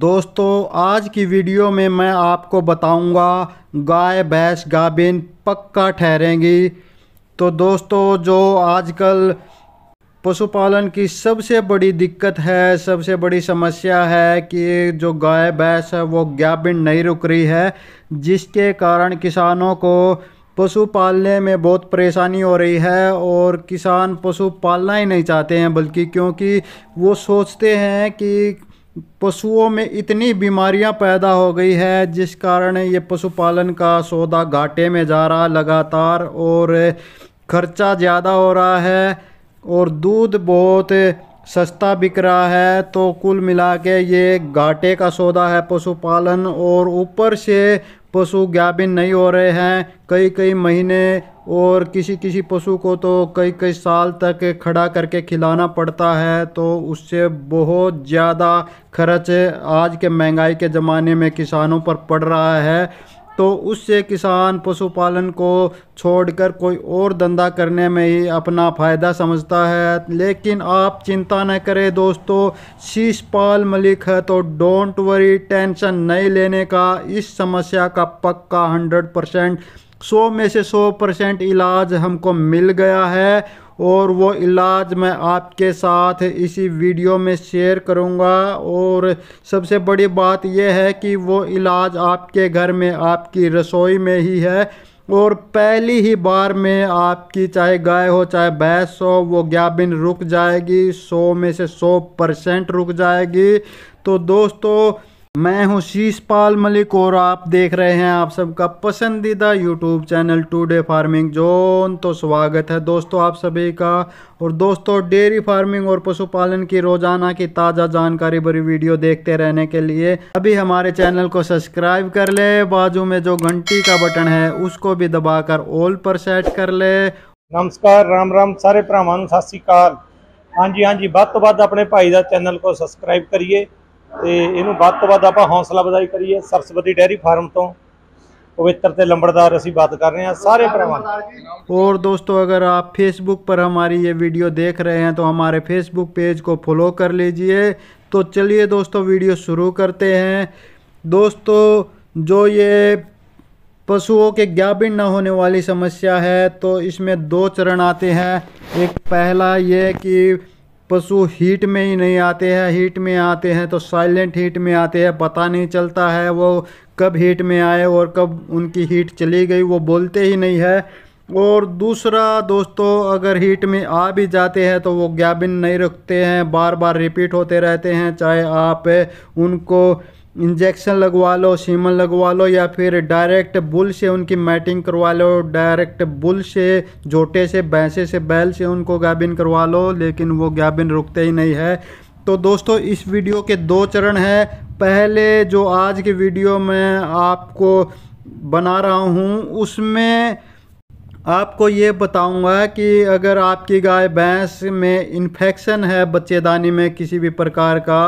दोस्तों आज की वीडियो में मैं आपको बताऊंगा गाय भैंस गाभिन पक्का ठहरेंगी तो दोस्तों जो आजकल पशुपालन की सबसे बड़ी दिक्कत है सबसे बड़ी समस्या है कि जो गाय भैंस है वो गाभिन नहीं रुक रही है जिसके कारण किसानों को पशु पालने में बहुत परेशानी हो रही है और किसान पशु पालना ही नहीं चाहते हैं बल्कि क्योंकि वो सोचते हैं कि पशुओं में इतनी बीमारियां पैदा हो गई है जिस कारण ये पशुपालन का सौदा घाटे में जा रहा लगातार और खर्चा ज़्यादा हो रहा है और दूध बहुत सस्ता बिक रहा है तो कुल मिला के ये घाटे का सौदा है पशुपालन और ऊपर से पशु गाभिन नहीं हो रहे हैं कई कई महीने और किसी किसी पशु को तो कई कई साल तक खड़ा करके खिलाना पड़ता है तो उससे बहुत ज़्यादा खर्च आज के महंगाई के ज़माने में किसानों पर पड़ रहा है तो उससे किसान पशुपालन को छोड़कर कोई और धंधा करने में ही अपना फ़ायदा समझता है लेकिन आप चिंता न करें दोस्तों शीशपाल मलिक है तो डोंट वरी टेंशन नहीं लेने का इस समस्या का पक्का हंड्रेड परसेंट 100 में से 100 परसेंट इलाज हमको मिल गया है और वो इलाज मैं आपके साथ इसी वीडियो में शेयर करूँगा और सबसे बड़ी बात यह है कि वो इलाज आपके घर में आपकी रसोई में ही है और पहली ही बार में आपकी चाहे गाय हो चाहे भैंस हो वो ग्याबिन रुक जाएगी 100 में से 100 परसेंट रुक जाएगी तो दोस्तों मैं हूं शीशपाल मलिक और आप देख रहे हैं आप सबका पसंदीदा YouTube channel today farming zone तो स्वागत है दोस्तों आप सभी का और दोस्तों डेयरी फार्मिंग और पशुपालन की रोजाना की ताज़ा जानकारी भरी वीडियो देखते रहने के लिए अभी हमारे चैनल को सब्सक्राइब कर ले बाजू में जो घंटी का बटन है उसको भी दबाकर ऑल पर सेट कर ले नमस्कार राम राम सारे भ्रावान सत श्रीकाल हाँ जी हाँ जी ਵੱਧ तो बद अपने भाई चैनल को ਕੋ करिए तो यू ਵੱਧ तो वह हौसला बधाई करिए सरस्वती डेयरी फार्म तो पवित्र से लंबड़दार असी बात कर रहे हैं सारे भ्रावान और दोस्तों अगर आप फेसबुक पर हमारी ये वीडियो देख रहे हैं तो हमारे फेसबुक पेज को फॉलो कर लीजिए तो चलिए दोस्तों वीडियो शुरू करते हैं दोस्तों जो ये पशुओं के ज्ञापिन न होने वाली समस्या है तो इसमें दो चरण आते हैं एक पहला ये कि पशु हीट में ही नहीं आते हैं हीट में आते हैं तो साइलेंट हीट में आते हैं पता नहीं चलता है वो कब हीट में आए और कब उनकी हीट चली गई वो बोलते ही नहीं है और दूसरा दोस्तों अगर हीट में आ भी जाते हैं तो वो गैबिन नहीं रखते हैं बार बार रिपीट होते रहते हैं चाहे आप उनको इंजेक्शन लगवा लो सीमन लगवा लो या फिर डायरेक्ट बुल से उनकी मैटिंग करवा लो डायरेक्ट बुल से जोटे से भैंसे से बैल से उनको गाबिन करवा लो लेकिन वो गाबिन रुकते ही नहीं है तो दोस्तों इस वीडियो के दो चरण हैं पहले जो आज की वीडियो में आपको बना रहा हूँ उसमें आपको ये बताऊंगा कि अगर आपकी गाय भैंस में इन्फेक्शन है बच्चेदानी में किसी भी प्रकार का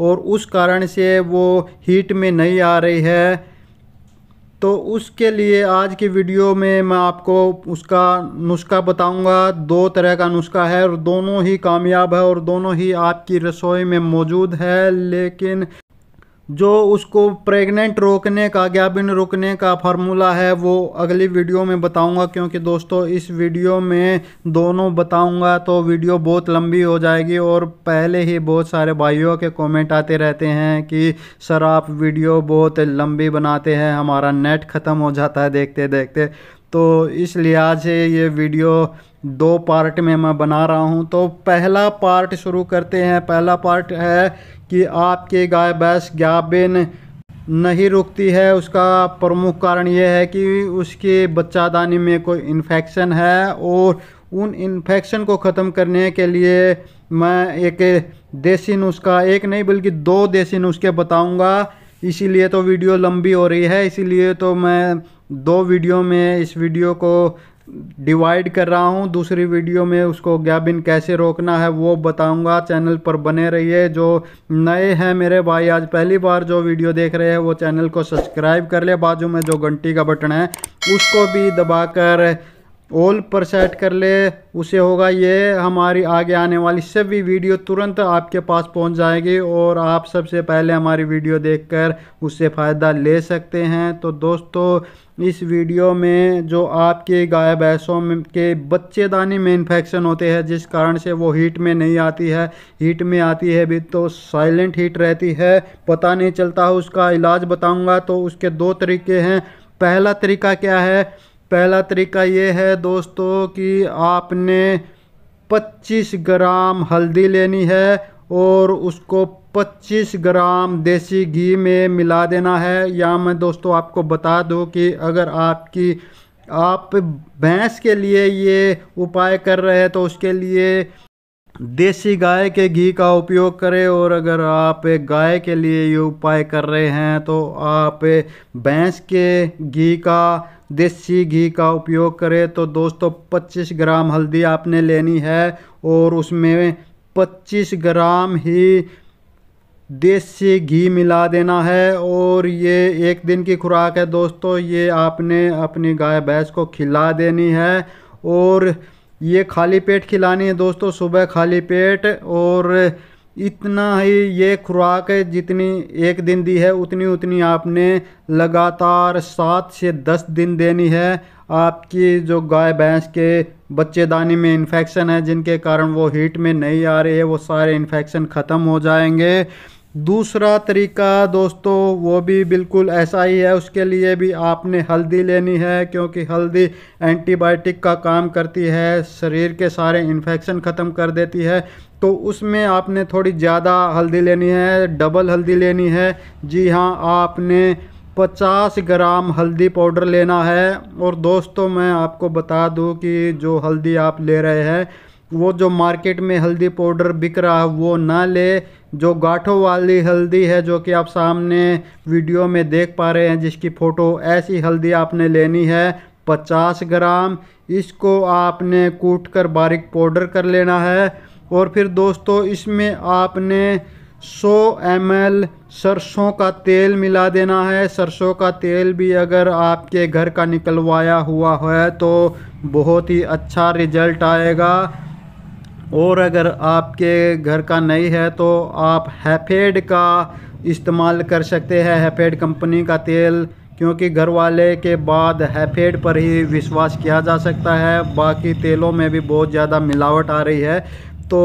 और उस कारण से वो हीट में नहीं आ रही है तो उसके लिए आज की वीडियो में मैं आपको उसका नुस्खा बताऊंगा दो तरह का नुस्खा है और दोनों ही कामयाब है और दोनों ही आपकी रसोई में मौजूद है लेकिन जो उसको प्रेग्नेंट रोकने का गैबिन रोकने का फार्मूला है वो अगली वीडियो में बताऊंगा क्योंकि दोस्तों इस वीडियो में दोनों बताऊंगा तो वीडियो बहुत लंबी हो जाएगी और पहले ही बहुत सारे भाइयों के कमेंट आते रहते हैं कि सर आप वीडियो बहुत लंबी बनाते हैं हमारा नेट ख़त्म हो जाता है देखते देखते तो इस लिहाज से ये वीडियो दो पार्ट में मैं बना रहा हूँ तो पहला पार्ट शुरू करते हैं पहला पार्ट है कि आपके गाय भैंस गाभिन नहीं रुकती है उसका प्रमुख कारण यह है कि उसके बच्चादानी में कोई इन्फेक्शन है और उन इन्फेक्शन को ख़त्म करने के लिए मैं एक देसी नुस्खा एक नहीं बल्कि दो देसी नुस्खे बताऊंगा इसीलिए तो वीडियो लंबी हो रही है इसीलिए तो मैं दो वीडियो में इस वीडियो को डिवाइड कर रहा हूँ दूसरी वीडियो में उसको गैबिन कैसे रोकना है वो बताऊँगा चैनल पर बने रहिए जो नए हैं मेरे भाई आज पहली बार जो वीडियो देख रहे हैं वो चैनल को सब्सक्राइब कर ले बाजू में जो घंटी का बटन है उसको भी दबाकर ऑल पर सेट कर ले उसे होगा ये हमारी आगे आने वाली सभी वीडियो तुरंत आपके पास पहुंच जाएगी और आप सबसे पहले हमारी वीडियो देखकर उससे फ़ायदा ले सकते हैं तो दोस्तों इस वीडियो में जो आपके गाय भैंसों के बच्चेदानी में इन्फेक्शन होते हैं जिस कारण से वो हीट में नहीं आती है हीट में आती है भी तो साइलेंट हीट रहती है पता नहीं चलता उसका इलाज बताऊँगा तो उसके दो तरीके हैं पहला तरीका क्या है पहला तरीका ये है दोस्तों कि आपने 25 ग्राम हल्दी लेनी है और उसको 25 ग्राम देसी घी में मिला देना है या मैं दोस्तों आपको बता दूं कि अगर आपकी आप भैंस के लिए ये उपाय कर रहे हैं तो उसके लिए देसी गाय के घी का उपयोग करें और अगर आप गाय के लिए ये उपाय कर रहे हैं तो आप भैंस के घी का देसी घी का उपयोग करें तो दोस्तों 25 ग्राम हल्दी आपने लेनी है और उसमें 25 ग्राम ही देसी घी मिला देना है और ये एक दिन की खुराक है दोस्तों ये आपने अपनी गाय भैंस को खिला देनी है और ये खाली पेट खिलानी है दोस्तों सुबह खाली पेट और इतना ही ये खुराक जितनी एक दिन दी है उतनी उतनी आपने लगातार सात से दस दिन देनी है आपकी जो गाय भैंस के बच्चेदानी में इन्फेक्शन है जिनके कारण वो हीट में नहीं आ रही है वो सारे इन्फेक्शन ख़त्म हो जाएंगे दूसरा तरीका दोस्तों वो भी बिल्कुल ऐसा ही है उसके लिए भी आपने हल्दी लेनी है क्योंकि हल्दी एंटीबायोटिक का काम करती है शरीर के सारे इन्फेक्शन ख़त्म कर देती है तो उसमें आपने थोड़ी ज़्यादा हल्दी लेनी है डबल हल्दी लेनी है जी हाँ आपने 50 ग्राम हल्दी पाउडर लेना है और दोस्तों मैं आपको बता दूँ कि जो हल्दी आप ले रहे हैं वो जो मार्केट में हल्दी पाउडर बिक रहा है वो ना ले जो गाठों वाली हल्दी है जो कि आप सामने वीडियो में देख पा रहे हैं जिसकी फ़ोटो ऐसी हल्दी आपने लेनी है पचास ग्राम इसको आपने कूट कर बारीक पाउडर कर लेना है और फिर दोस्तों इसमें आपने 100 एम सरसों का तेल मिला देना है सरसों का तेल भी अगर आपके घर का निकलवाया हुआ है तो बहुत ही अच्छा रिजल्ट आएगा और अगर आपके घर का नहीं है तो आप हैफेड का इस्तेमाल कर सकते हैं हैफेड कंपनी का तेल क्योंकि घर वाले के बाद हैफेड पर ही विश्वास किया जा सकता है बाकी तेलों में भी बहुत ज़्यादा मिलावट आ रही है तो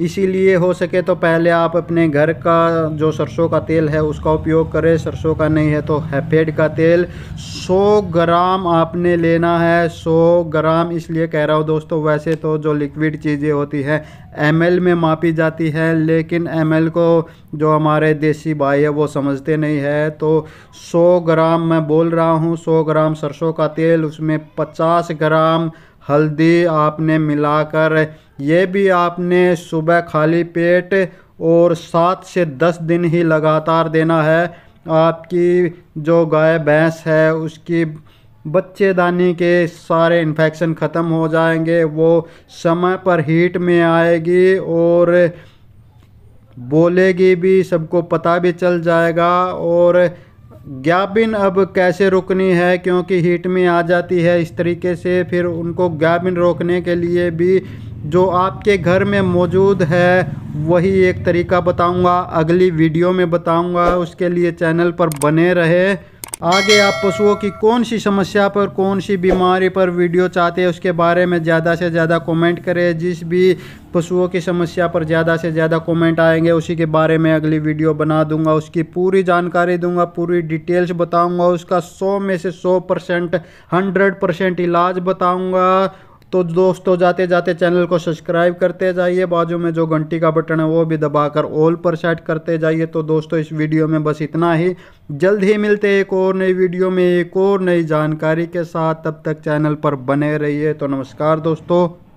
इसीलिए हो सके तो पहले आप अपने घर का जो सरसों का तेल है उसका उपयोग करें सरसों का नहीं है तो हैपेड का तेल 100 ग्राम आपने लेना है 100 ग्राम इसलिए कह रहा हूँ दोस्तों वैसे तो जो लिक्विड चीज़ें होती हैं एम में मापी जाती है लेकिन एम को जो हमारे देसी भाई है वो समझते नहीं है तो 100 ग्राम मैं बोल रहा हूँ 100 ग्राम सरसों का तेल उसमें 50 ग्राम हल्दी आपने मिलाकर ये भी आपने सुबह खाली पेट और सात से दस दिन ही लगातार देना है आपकी जो गाय भैंस है उसकी बच्चेदानी के सारे इन्फेक्शन ख़त्म हो जाएंगे वो समय पर हीट में आएगी और बोलेगी भी सबको पता भी चल जाएगा और गैबिन अब कैसे रोकनी है क्योंकि हीट में आ जाती है इस तरीके से फिर उनको गैबिन रोकने के लिए भी जो आपके घर में मौजूद है वही एक तरीका बताऊंगा अगली वीडियो में बताऊंगा उसके लिए चैनल पर बने रहे आगे आप पशुओं की कौन सी समस्या पर कौन सी बीमारी पर वीडियो चाहते हैं उसके बारे में ज़्यादा से ज़्यादा कमेंट करें जिस भी पशुओं की समस्या पर ज़्यादा से ज़्यादा कमेंट आएंगे उसी के बारे में अगली वीडियो बना दूंगा उसकी पूरी जानकारी दूंगा पूरी डिटेल्स बताऊंगा उसका 100 में से 100 परसेंट हंड्रेड परसेंट इलाज बताऊँगा तो दोस्तों जाते जाते चैनल को सब्सक्राइब करते जाइए बाजू में जो घंटी का बटन है वो भी दबाकर ऑल पर सेट करते जाइए तो दोस्तों इस वीडियो में बस इतना ही जल्द ही मिलते हैं एक और नई वीडियो में एक और नई जानकारी के साथ तब तक चैनल पर बने रहिए तो नमस्कार दोस्तों